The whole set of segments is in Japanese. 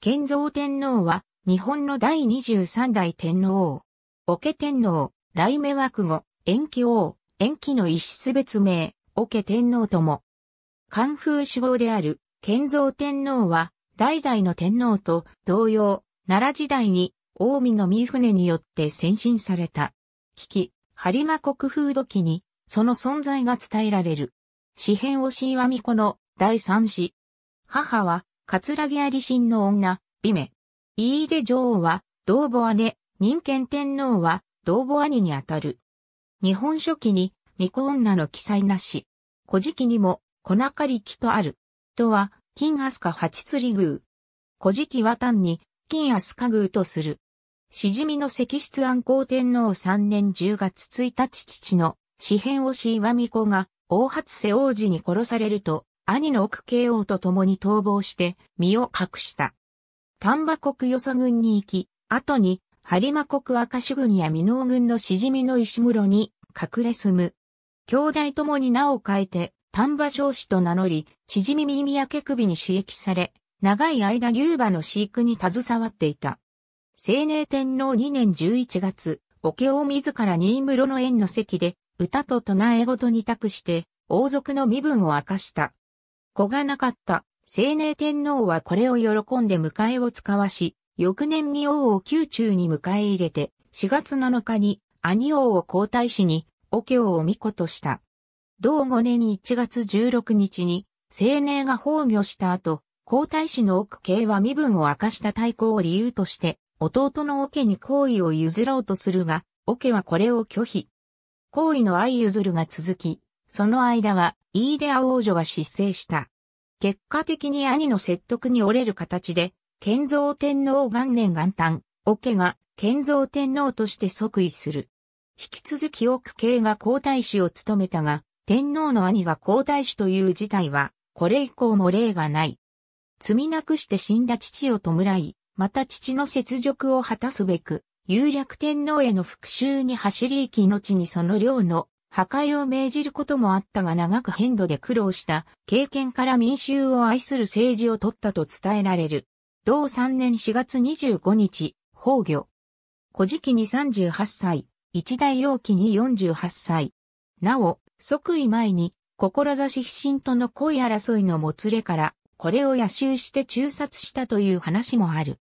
建造天皇は、日本の第23代天皇。桶天皇、来目枠後、延期王、延期の一子別名、桶天皇とも。寒風主語である、建造天皇は、代々の天皇と同様、奈良時代に、近江の御船によって先進された。危機、播磨国風土記に、その存在が伝えられる。四辺を神和巫女の第三子。母は、葛城あり神の女、美イ飯出女王は、同母姉、人権天皇は、同母兄にあたる。日本書紀に、巫女女の記載なし。古事記にも、粉かり記とある。とは、金アスカ八釣り宮。古事記は単に、金アスカ宮とする。しじみの石室安皇天皇3年10月1日父の、四編をし岩巫女が、大初瀬王子に殺されると、兄の奥慶王と共に逃亡して身を隠した。丹波国与佐軍に行き、後に播磨国明石軍や美濃軍のしじみの石室に隠れ住む。兄弟ともに名を変えて丹波少子と名乗り、しじみ耳やけ首に刺激され、長い間牛馬の飼育に携わっていた。青年天皇2年11月、おけを自ら新室の園の席で、歌と唱えごとに託して、王族の身分を明かした。子がなかった。青年天皇はこれを喜んで迎えを使わし、翌年に王を宮中に迎え入れて、4月7日に兄王を皇太子に、おを巫女とした。同5年1月16日に、青年が崩御した後、皇太子の奥系は身分を明かした対抗を理由として、弟の桶に好意を譲ろうとするが、桶はこれを拒否。好意の相譲るが続き、その間は、イーデア王女が失勢した。結果的に兄の説得に折れる形で、建造天皇元年元旦、桶が建造天皇として即位する。引き続き奥慶が皇太子を務めたが、天皇の兄が皇太子という事態は、これ以降も例がない。罪なくして死んだ父を弔い、また父の雪辱を果たすべく、有略天皇への復讐に走り行き後にその領の破壊を命じることもあったが長く変度で苦労した経験から民衆を愛する政治を取ったと伝えられる。同3年4月25日、崩御。古事記に38歳、一大容器に48歳。なお、即位前に、志不信との恋争いのもつれから、これを野襲して中殺したという話もある。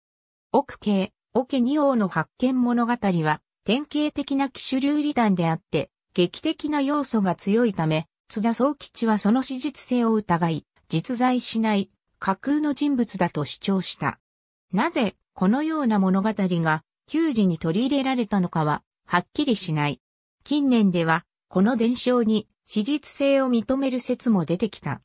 奥慶、奥二王の発見物語は、典型的な騎手流離団であって、劇的な要素が強いため、津田総吉はその史実性を疑い、実在しない架空の人物だと主張した。なぜ、このような物語が、給仕に取り入れられたのかは、はっきりしない。近年では、この伝承に、史実性を認める説も出てきた。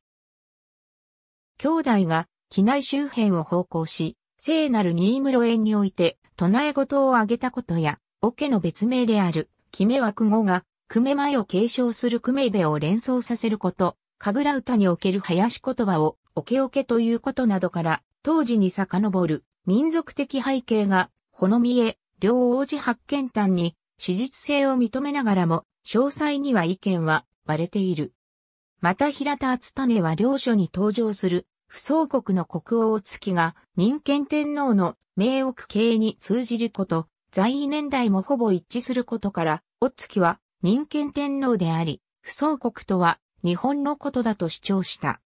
兄弟が、機内周辺を奉公し、聖なる新室園において、唱え事を挙げたことや、桶の別名である、決め枠語が、久米前を継承する久米部を連想させること、神楽歌における林言葉を、おけおけということなどから、当時に遡る民族的背景が、ほのみえ、両王子発見端に、史実性を認めながらも、詳細には意見は割れている。また平田厚種は両書に登場する、不相国の国王月が、任権天皇の名奥系に通じること、在位年代もほぼ一致することから、お月は任権天皇であり、不相国とは日本のことだと主張した。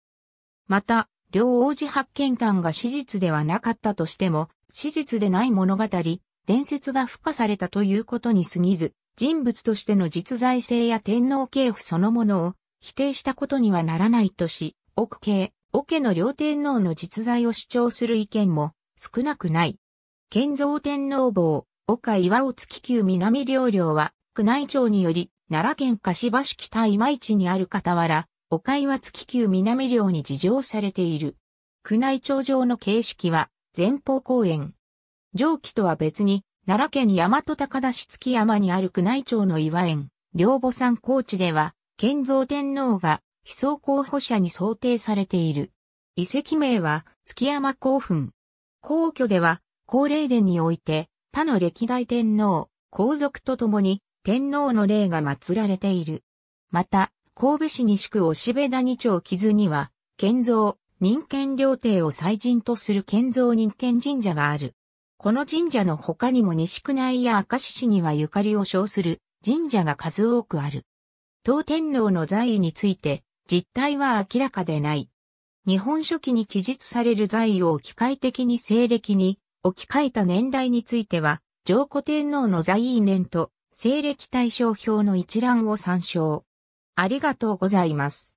また、両王子発見官が史実ではなかったとしても、史実でない物語、伝説が付加されたということに過ぎず、人物としての実在性や天皇系譜そのものを否定したことにはならないとし、奥系、奥の両天皇の実在を主張する意見も少なくない。建造天皇坊、岡岩尾月宮南両領は宮内庁により、奈良県柏市北今市にある傍ら、岡岩月宮南寮に事情されている。宮内庁上の形式は、前方公園。上記とは別に、奈良県大和高田市月山にある宮内庁の岩園、両母山高地では、建造天皇が、被葬候補者に想定されている。遺跡名は、月山興墳。皇居では、高霊殿において、他の歴代天皇、皇族と共に、天皇の霊が祀られている。また、神戸市西区押部谷町木津には、建造、人権料亭を祭神とする建造人権神社がある。この神社の他にも西区内や明石市にはゆかりを称する神社が数多くある。当天皇の在位について実態は明らかでない。日本書紀に記述される在位を機械的に西暦に置き換えた年代については、上古天皇の在位年と西暦対象表の一覧を参照。ありがとうございます。